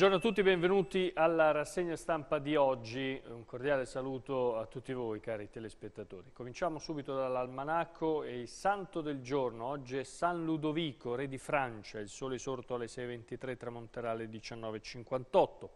Buongiorno a tutti, benvenuti alla rassegna stampa di oggi. Un cordiale saluto a tutti voi, cari telespettatori. Cominciamo subito dall'almanacco e il santo del giorno. Oggi è San Ludovico, re di Francia. Il sole sorto alle 6.23 tramonterà alle 19.58.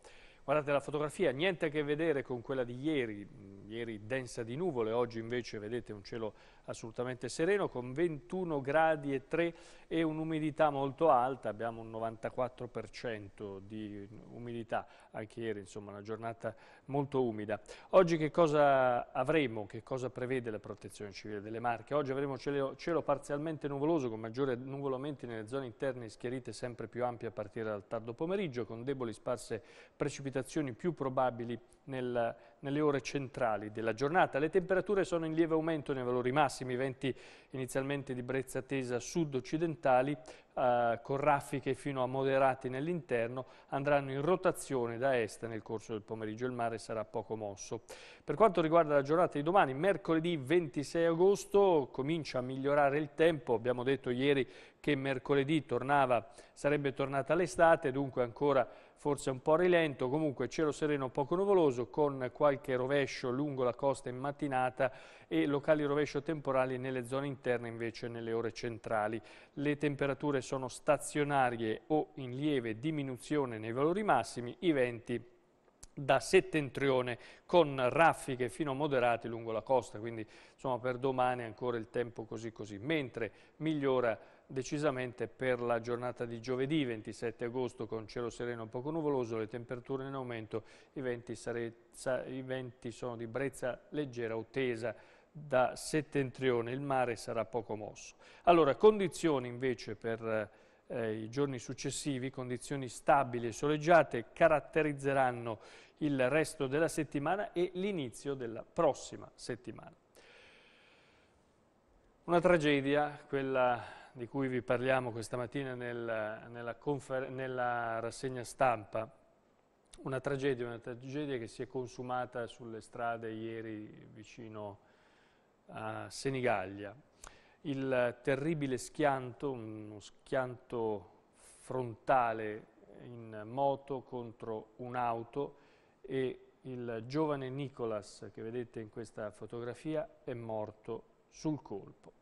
Guardate la fotografia, niente a che vedere con quella di ieri, ieri densa di nuvole, oggi invece vedete un cielo assolutamente sereno con 21 gradi e 3 e un'umidità molto alta, abbiamo un 94% di umidità, anche ieri insomma una giornata molto umida. Oggi che cosa avremo, che cosa prevede la protezione civile delle Marche? Oggi avremo cielo, cielo parzialmente nuvoloso con maggiori nuvolamenti nelle zone interne schiarite sempre più ampie a partire dal tardo pomeriggio con deboli sparse precipitazioni più probabili nel, nelle ore centrali della giornata. Le temperature sono in lieve aumento nei valori massimi, venti inizialmente di brezza tesa sud-occidentali, eh, con raffiche fino a moderati nell'interno, andranno in rotazione da est nel corso del pomeriggio, il mare sarà poco mosso. Per quanto riguarda la giornata di domani, mercoledì 26 agosto comincia a migliorare il tempo, abbiamo detto ieri che mercoledì tornava, sarebbe tornata l'estate, dunque ancora forse un po' rilento, comunque cielo sereno poco nuvoloso con qualche rovescio lungo la costa in mattinata e locali rovescio temporali nelle zone interne invece nelle ore centrali. Le temperature sono stazionarie o in lieve diminuzione nei valori massimi, i venti da settentrione con raffiche fino a moderate lungo la costa, quindi insomma per domani ancora il tempo così così, mentre migliora decisamente per la giornata di giovedì 27 agosto con cielo sereno poco nuvoloso, le temperature in aumento, i venti, i venti sono di brezza leggera o tesa da settentrione, il mare sarà poco mosso. Allora, condizioni invece per eh, i giorni successivi, condizioni stabili e soleggiate caratterizzeranno il resto della settimana e l'inizio della prossima settimana. Una tragedia, quella di cui vi parliamo questa mattina nel, nella, nella, rassegna stampa, una tragedia, una tragedia che si è consumata sulle strade ieri vicino a Senigallia. Il terribile schianto, uno schianto frontale in moto contro un'auto e il giovane Nicolas che vedete in questa fotografia è morto sul colpo.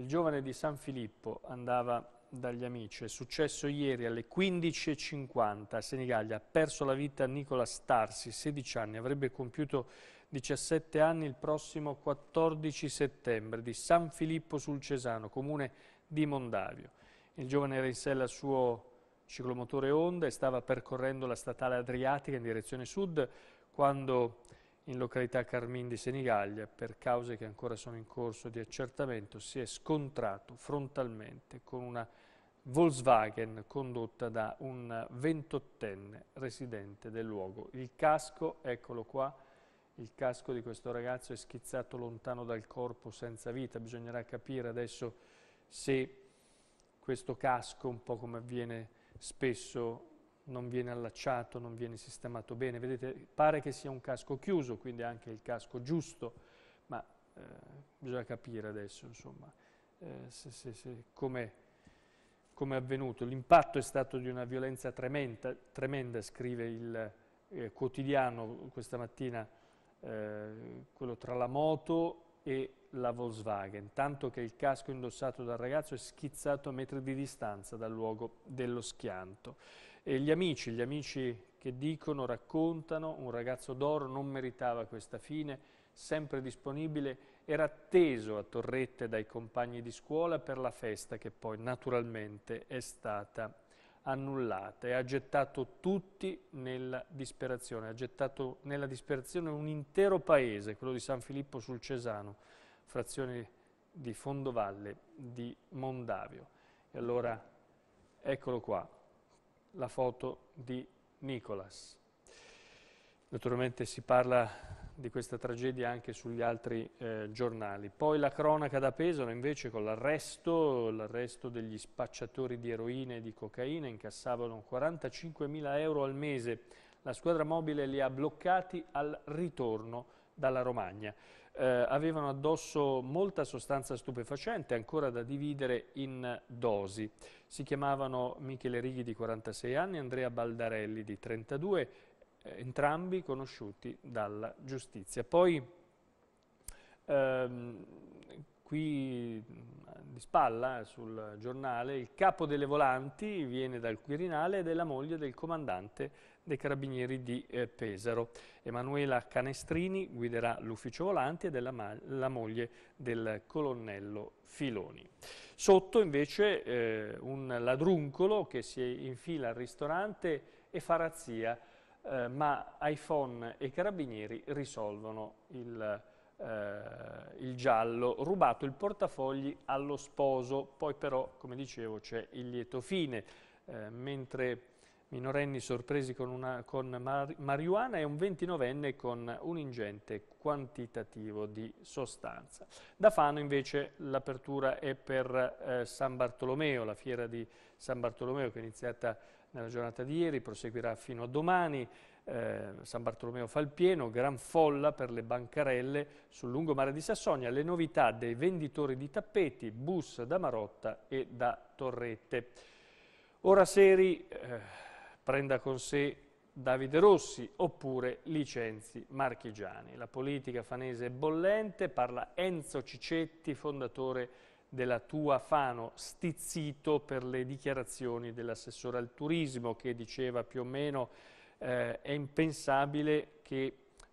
Il giovane di San Filippo andava dagli amici. È successo ieri alle 15.50 a Senigallia. Ha perso la vita Nicola Starsi, 16 anni. Avrebbe compiuto 17 anni il prossimo 14 settembre di San Filippo sul Cesano, comune di Mondavio. Il giovane era in sella al suo ciclomotore Honda e stava percorrendo la statale Adriatica in direzione sud quando in località Carmin di Senigallia, per cause che ancora sono in corso di accertamento, si è scontrato frontalmente con una Volkswagen condotta da un ventottenne residente del luogo. Il casco, eccolo qua, il casco di questo ragazzo è schizzato lontano dal corpo senza vita, bisognerà capire adesso se questo casco, un po' come avviene spesso non viene allacciato, non viene sistemato bene. Vedete, pare che sia un casco chiuso, quindi anche il casco giusto, ma eh, bisogna capire adesso, insomma, eh, se, se, se, come, come è avvenuto. L'impatto è stato di una violenza tremenda, tremenda scrive il eh, quotidiano questa mattina, eh, quello tra la moto e la Volkswagen, tanto che il casco indossato dal ragazzo è schizzato a metri di distanza dal luogo dello schianto. E gli amici, gli amici che dicono, raccontano, un ragazzo d'oro non meritava questa fine, sempre disponibile, era atteso a Torrette dai compagni di scuola per la festa che poi naturalmente è stata annullata e ha gettato tutti nella disperazione, ha gettato nella disperazione un intero paese, quello di San Filippo sul Cesano, frazione di Fondovalle di Mondavio. E allora eccolo qua la foto di Nicolas. Naturalmente si parla di questa tragedia anche sugli altri eh, giornali. Poi la cronaca da Pesaro invece con l'arresto, l'arresto degli spacciatori di eroina e di cocaina, incassavano 45.000 euro al mese. La squadra mobile li ha bloccati al ritorno dalla Romagna eh, avevano addosso molta sostanza stupefacente, ancora da dividere in dosi. Si chiamavano Michele Righi di 46 anni e Andrea Baldarelli di 32, eh, entrambi conosciuti dalla giustizia. Poi ehm, qui di spalla eh, sul giornale, il capo delle volanti viene dal Quirinale ed è la moglie del comandante dei Carabinieri di eh, Pesaro. Emanuela Canestrini guiderà l'ufficio volanti e la moglie del colonnello Filoni. Sotto invece eh, un ladruncolo che si infila al ristorante e fa razzia, eh, ma iPhone e Carabinieri risolvono il Uh, il giallo, rubato il portafogli allo sposo, poi però, come dicevo, c'è il lieto fine, uh, mentre minorenni sorpresi con, una, con mar marijuana e un 29enne con un ingente quantitativo di sostanza. Da Fano invece l'apertura è per eh, San Bartolomeo, la fiera di San Bartolomeo che è iniziata nella giornata di ieri, proseguirà fino a domani, eh, San Bartolomeo fa il pieno, gran folla per le bancarelle sul lungomare di Sassonia, le novità dei venditori di tappeti, bus da Marotta e da Torrette. Ora Seri... Eh, prenda con sé Davide Rossi oppure licenzi marchigiani. La politica fanese è bollente, parla Enzo Cicetti, fondatore della Tua Fano, stizzito per le dichiarazioni dell'assessore al turismo che diceva più o meno eh, è impensabile che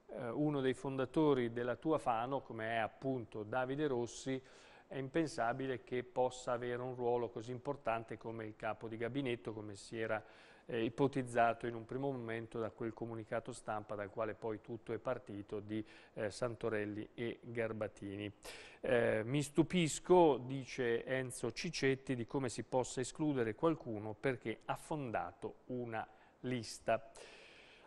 eh, uno dei fondatori della Tua Fano, come è appunto Davide Rossi, è impensabile che possa avere un ruolo così importante come il capo di gabinetto, come si era eh, ipotizzato in un primo momento da quel comunicato stampa dal quale poi tutto è partito di eh, Santorelli e Garbatini. Eh, mi stupisco, dice Enzo Cicetti, di come si possa escludere qualcuno perché ha fondato una lista.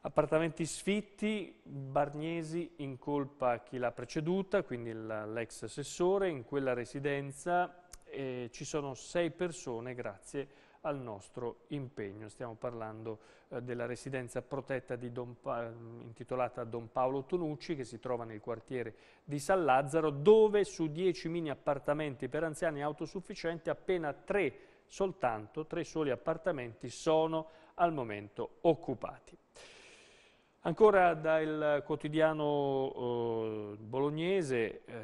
Appartamenti sfitti, Bargnesi incolpa chi l'ha preceduta, quindi l'ex assessore, in quella residenza eh, ci sono sei persone grazie a al nostro impegno. Stiamo parlando eh, della residenza protetta Don mm, intitolata Don Paolo Tonucci che si trova nel quartiere di San Lazzaro dove su 10 mini appartamenti per anziani autosufficienti appena 3 soltanto, 3 soli appartamenti sono al momento occupati. Ancora dal quotidiano eh, bolognese, eh,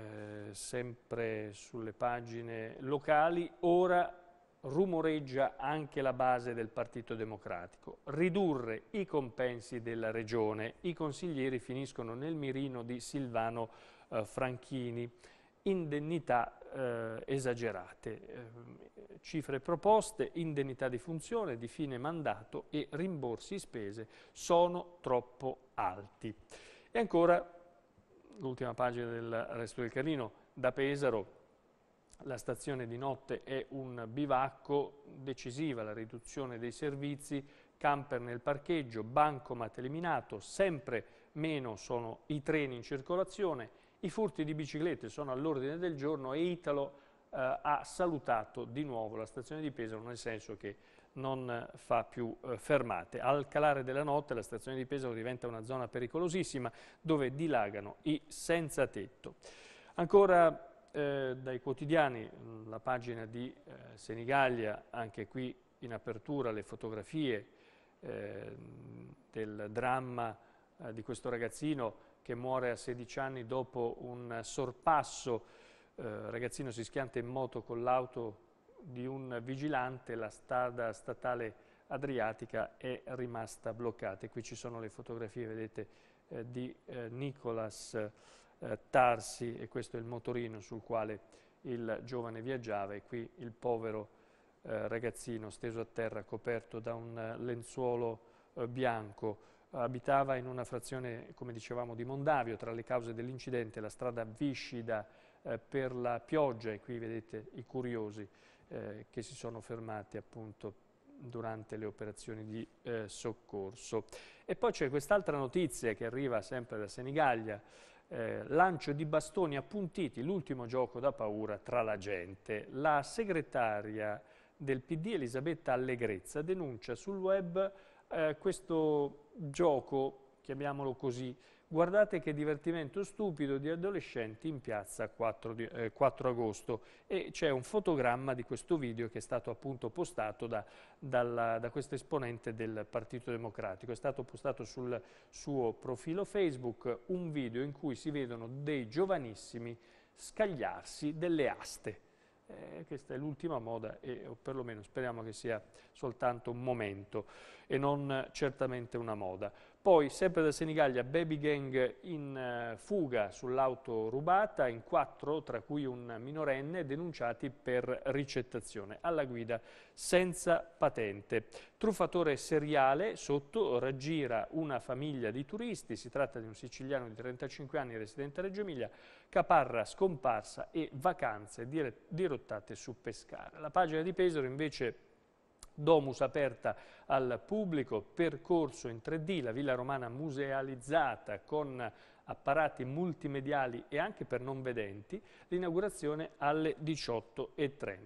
sempre sulle pagine locali, ora rumoreggia anche la base del Partito Democratico. Ridurre i compensi della Regione. I consiglieri finiscono nel mirino di Silvano eh, Franchini. Indennità eh, esagerate, eh, cifre proposte, indennità di funzione, di fine mandato e rimborsi spese sono troppo alti. E ancora l'ultima pagina del Resto del Carlino, da Pesaro, la stazione di notte è un bivacco decisiva, la riduzione dei servizi, camper nel parcheggio, bancomat eliminato, sempre meno sono i treni in circolazione, i furti di biciclette sono all'ordine del giorno e Italo eh, ha salutato di nuovo la stazione di Pesaro nel senso che non fa più eh, fermate. Al calare della notte la stazione di Pesaro diventa una zona pericolosissima dove dilagano i senza tetto. Ancora eh, dai quotidiani mm, la pagina di eh, Senigallia, anche qui in apertura le fotografie eh, del dramma eh, di questo ragazzino che muore a 16 anni dopo un sorpasso, eh, ragazzino si schianta in moto con l'auto di un vigilante, la strada statale adriatica è rimasta bloccata. E qui ci sono le fotografie, vedete, eh, di eh, Nicolas eh, tarsi e questo è il motorino sul quale il giovane viaggiava e qui il povero eh, ragazzino steso a terra coperto da un eh, lenzuolo eh, bianco abitava in una frazione, come dicevamo, di Mondavio, tra le cause dell'incidente la strada viscida eh, per la pioggia e qui vedete i curiosi eh, che si sono fermati appunto durante le operazioni di eh, soccorso. E poi c'è quest'altra notizia che arriva sempre da Senigallia, eh, lancio di bastoni appuntiti, l'ultimo gioco da paura tra la gente. La segretaria del PD Elisabetta Allegrezza denuncia sul web eh, questo gioco, chiamiamolo così, Guardate che divertimento stupido di adolescenti in piazza 4, di, eh, 4 agosto e c'è un fotogramma di questo video che è stato appunto postato da, dalla, da questo esponente del Partito Democratico. È stato postato sul suo profilo Facebook un video in cui si vedono dei giovanissimi scagliarsi delle aste. Eh, questa è l'ultima moda e o perlomeno speriamo che sia soltanto un momento e non certamente una moda. Poi, sempre da Senigallia, baby gang in eh, fuga sull'auto rubata, in quattro, tra cui un minorenne, denunciati per ricettazione. Alla guida senza patente. Truffatore seriale, sotto, raggira una famiglia di turisti. Si tratta di un siciliano di 35 anni, residente a Reggio Emilia. Caparra scomparsa e vacanze dirottate su Pescara. La pagina di Pesaro, invece Domus aperta al pubblico, percorso in 3D, la Villa Romana musealizzata con apparati multimediali e anche per non vedenti, l'inaugurazione alle 18.30.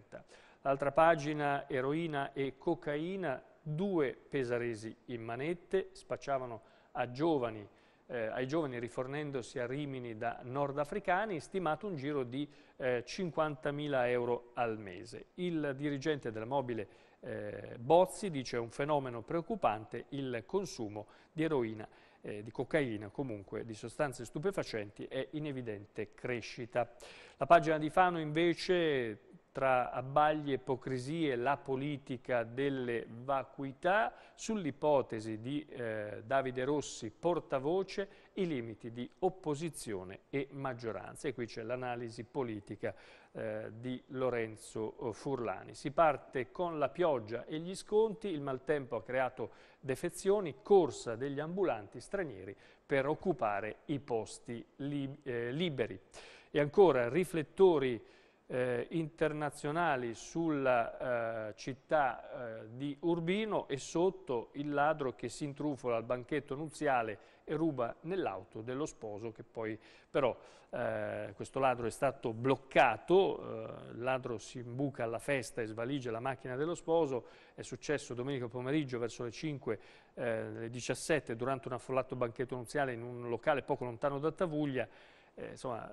L'altra pagina, eroina e cocaina, due pesaresi in manette, spacciavano giovani, eh, ai giovani rifornendosi a rimini da nordafricani, stimato un giro di eh, 50.000 euro al mese. Il dirigente della mobile eh, Bozzi dice è un fenomeno preoccupante il consumo di eroina, eh, di cocaina, comunque di sostanze stupefacenti è in evidente crescita. La pagina di Fano invece tra abbagli e ipocrisie la politica delle vacuità, sull'ipotesi di eh, Davide Rossi portavoce i limiti di opposizione e maggioranza. E qui c'è l'analisi politica eh, di Lorenzo eh, Furlani. Si parte con la pioggia e gli sconti, il maltempo ha creato defezioni, corsa degli ambulanti stranieri per occupare i posti li eh, liberi. E ancora riflettori eh, internazionali sulla eh, città eh, di Urbino e sotto il ladro che si intrufola al banchetto nuziale e ruba nell'auto dello sposo che poi però eh, questo ladro è stato bloccato, eh, il ladro si imbuca alla festa e svalige la macchina dello sposo, è successo domenica pomeriggio verso le 5, eh, le 17 durante un affollato banchetto nuziale in un locale poco lontano da Tavuglia eh, insomma,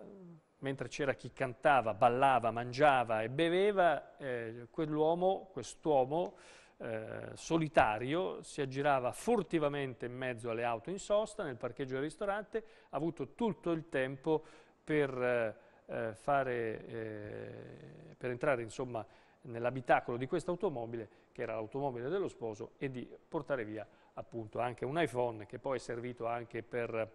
mentre c'era chi cantava, ballava, mangiava e beveva, eh, quell'uomo, quest'uomo eh, solitario, si aggirava furtivamente in mezzo alle auto in sosta, nel parcheggio del ristorante, ha avuto tutto il tempo per, eh, eh, fare, eh, per entrare insomma, nell'abitacolo di questa automobile, che era l'automobile dello sposo, e di portare via appunto anche un iPhone che poi è servito anche per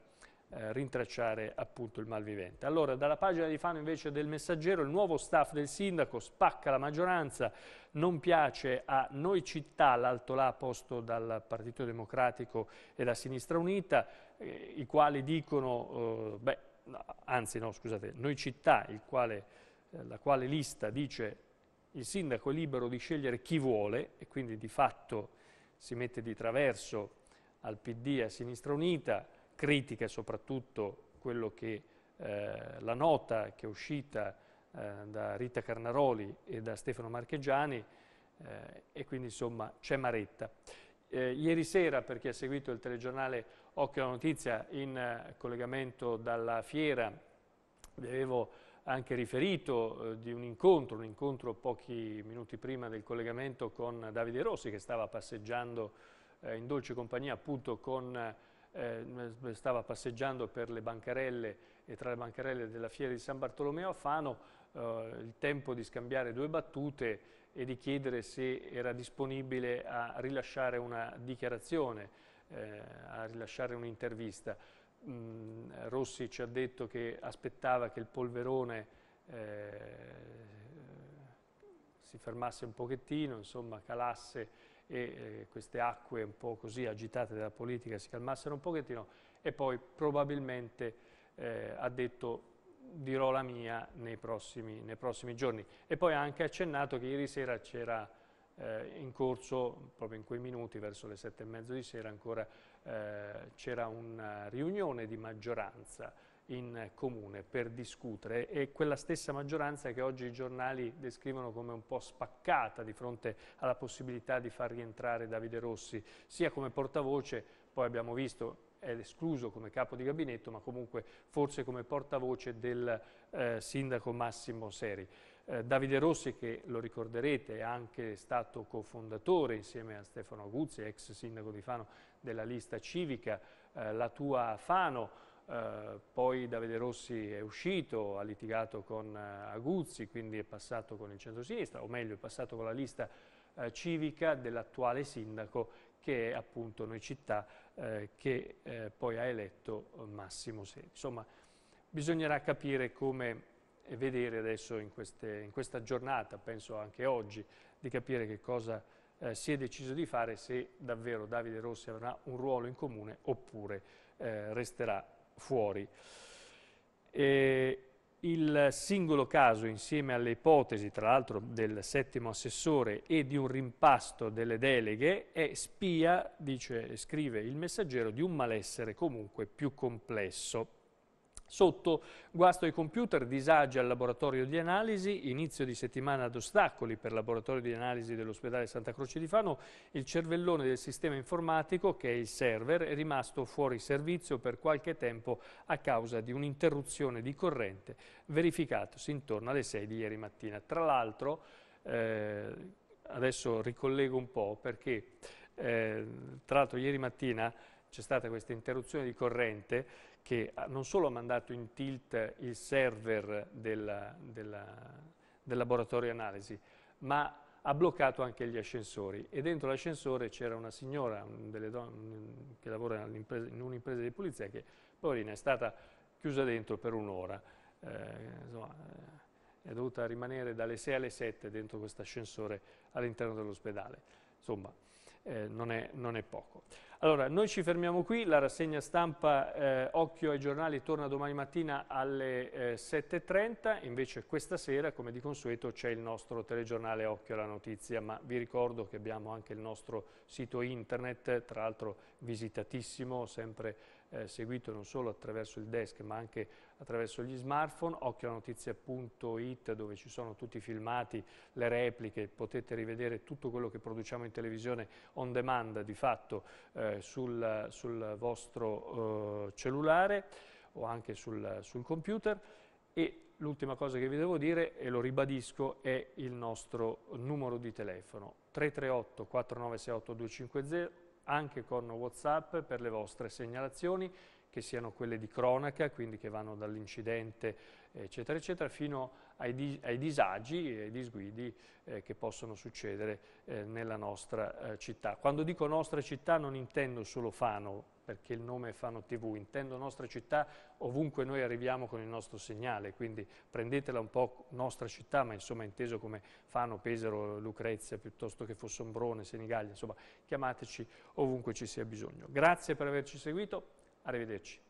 eh, rintracciare appunto il malvivente. Allora, dalla pagina di Fano invece del messaggero, il nuovo staff del sindaco spacca la maggioranza, non piace a Noi Città, l'alto là posto dal Partito Democratico e da Sinistra Unita, eh, i quali dicono, eh, beh, no, anzi no, scusate, Noi Città, quale, eh, la quale lista dice il sindaco è libero di scegliere chi vuole e quindi di fatto si mette di traverso al PD e a Sinistra Unita, critica è soprattutto quello che eh, la nota che è uscita eh, da Rita Carnaroli e da Stefano Marchegiani eh, e quindi insomma c'è Maretta. Eh, ieri sera, per chi ha seguito il telegiornale Occhio alla Notizia in eh, collegamento dalla fiera, vi avevo anche riferito eh, di un incontro, un incontro pochi minuti prima del collegamento con Davide Rossi che stava passeggiando in dolce compagnia appunto con eh, stava passeggiando per le bancarelle e tra le bancarelle della fiera di San Bartolomeo a Fano eh, il tempo di scambiare due battute e di chiedere se era disponibile a rilasciare una dichiarazione, eh, a rilasciare un'intervista. Mm, Rossi ci ha detto che aspettava che il polverone eh, si fermasse un pochettino, insomma calasse e eh, queste acque un po' così agitate dalla politica si calmassero un pochettino e poi probabilmente eh, ha detto dirò la mia nei prossimi, nei prossimi, giorni. E poi ha anche accennato che ieri sera c'era eh, in corso, proprio in quei minuti, verso le sette e mezzo di sera ancora, eh, c'era una riunione di maggioranza in comune per discutere e quella stessa maggioranza che oggi i giornali descrivono come un po' spaccata di fronte alla possibilità di far rientrare Davide Rossi sia come portavoce, poi abbiamo visto è escluso come capo di gabinetto ma comunque forse come portavoce del eh, sindaco Massimo Seri. Eh, Davide Rossi che lo ricorderete è anche stato cofondatore insieme a Stefano Aguzzi, ex sindaco di Fano della lista civica, eh, la tua Fano, eh, poi Davide Rossi è uscito, ha litigato con eh, Aguzzi, quindi è passato con il centro-sinistra, o meglio è passato con la lista eh, civica dell'attuale sindaco che è appunto Noi Città, eh, che eh, poi ha eletto eh, Massimo Sedi. Insomma, bisognerà capire come vedere adesso in, queste, in, questa giornata, penso anche oggi, di capire che cosa eh, si è deciso di fare, se davvero Davide Rossi avrà un ruolo in comune oppure resterà fuori. E il singolo caso, insieme alle ipotesi, tra l'altro, del settimo assessore e di un rimpasto delle deleghe, è spia, dice, scrive il messaggero, di un malessere comunque più complesso. Sotto, guasto ai computer, disagi al laboratorio di analisi, inizio di settimana ad ostacoli per il laboratorio di analisi dell'ospedale Santa Croce di Fano, il cervellone del sistema informatico, che è il server, è rimasto fuori servizio per qualche tempo a causa di un'interruzione di corrente verificatosi intorno alle 6 di ieri mattina. Tra l'altro, eh, adesso ricollego un po' perché eh, tra l'altro ieri mattina c'è stata questa interruzione di corrente che non solo ha mandato in tilt il server della, della, del laboratorio analisi, ma ha bloccato anche gli ascensori e dentro l'ascensore c'era una signora delle donne, che lavora in un'impresa di pulizia che, poverina, è stata chiusa dentro per un'ora. Eh, eh è dovuta rimanere dalle 6 alle 7 dentro questo ascensore all'interno dell'ospedale. Insomma, eh, non, è, non, è, poco. Allora, noi ci fermiamo qui, la rassegna stampa eh, Occhio ai giornali torna domani mattina alle eh, 7.30, invece questa sera, come di consueto, c'è il nostro telegiornale Occhio alla notizia, ma vi ricordo che abbiamo anche il nostro sito internet, tra l'altro visitatissimo, sempre eh, seguito non solo attraverso il desk ma anche attraverso gli smartphone, occhio notizia.it dove ci sono tutti i filmati, le repliche, potete rivedere tutto quello che produciamo in televisione on demand di fatto eh, sul, sul, vostro eh, cellulare o anche sul, sul computer e l'ultima cosa che vi devo dire, e lo ribadisco, è il nostro numero di telefono 338 4968 250, anche con Whatsapp per le vostre segnalazioni, che siano quelle di cronaca, quindi che vanno dall'incidente, eccetera, eccetera, fino ai, di ai disagi e ai disguidi eh, che possono succedere eh, nella nostra eh, città. Quando dico nostra città non intendo solo Fano, perché il nome è Fano TV, intendo nostra città ovunque noi arriviamo con il nostro segnale, quindi prendetela un po' nostra città, ma insomma inteso come Fano, Pesaro, Lucrezia, piuttosto che Fossombrone, Senigallia, insomma chiamateci ovunque ci sia bisogno. Grazie per averci seguito, arrivederci.